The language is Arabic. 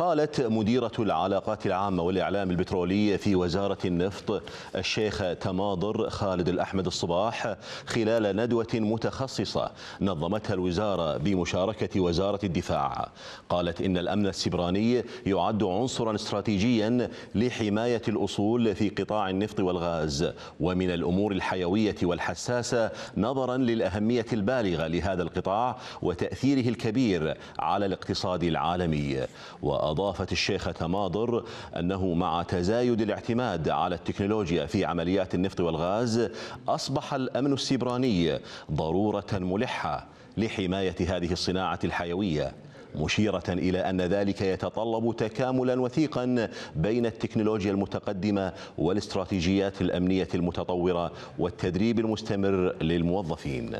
قالت مديرة العلاقات العامة والإعلام البترولي في وزارة النفط الشيخ تماضر خالد الأحمد الصباح خلال ندوة متخصصة نظمتها الوزارة بمشاركة وزارة الدفاع قالت إن الأمن السبراني يعد عنصرا استراتيجيا لحماية الأصول في قطاع النفط والغاز ومن الأمور الحيوية والحساسة نظرا للأهمية البالغة لهذا القطاع وتأثيره الكبير على الاقتصاد العالمي وأ وأضافت الشيخة ماضر أنه مع تزايد الاعتماد على التكنولوجيا في عمليات النفط والغاز أصبح الأمن السيبراني ضرورة ملحة لحماية هذه الصناعة الحيوية مشيرة إلى أن ذلك يتطلب تكاملا وثيقا بين التكنولوجيا المتقدمة والاستراتيجيات الأمنية المتطورة والتدريب المستمر للموظفين